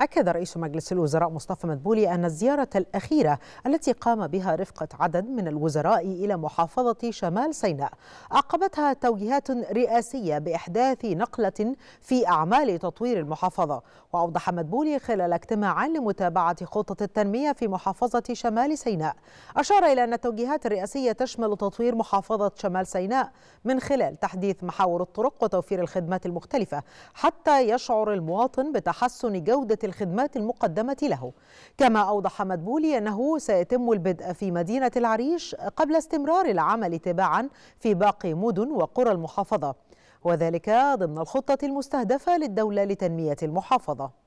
أكد رئيس مجلس الوزراء مصطفى مدبولي أن الزيارة الأخيرة التي قام بها رفقة عدد من الوزراء إلى محافظة شمال سيناء أعقبتها توجيهات رئاسية بإحداث نقلة في أعمال تطوير المحافظة وأوضح مدبولي خلال اجتماع لمتابعة خطة التنمية في محافظة شمال سيناء أشار إلى أن التوجيهات الرئاسية تشمل تطوير محافظة شمال سيناء من خلال تحديث محاور الطرق وتوفير الخدمات المختلفة حتى يشعر المواطن بتحسن جودة الخدمات المقدمة له كما أوضح مدبولي أنه سيتم البدء في مدينة العريش قبل استمرار العمل تباعا في باقي مدن وقرى المحافظة وذلك ضمن الخطة المستهدفة للدولة لتنمية المحافظة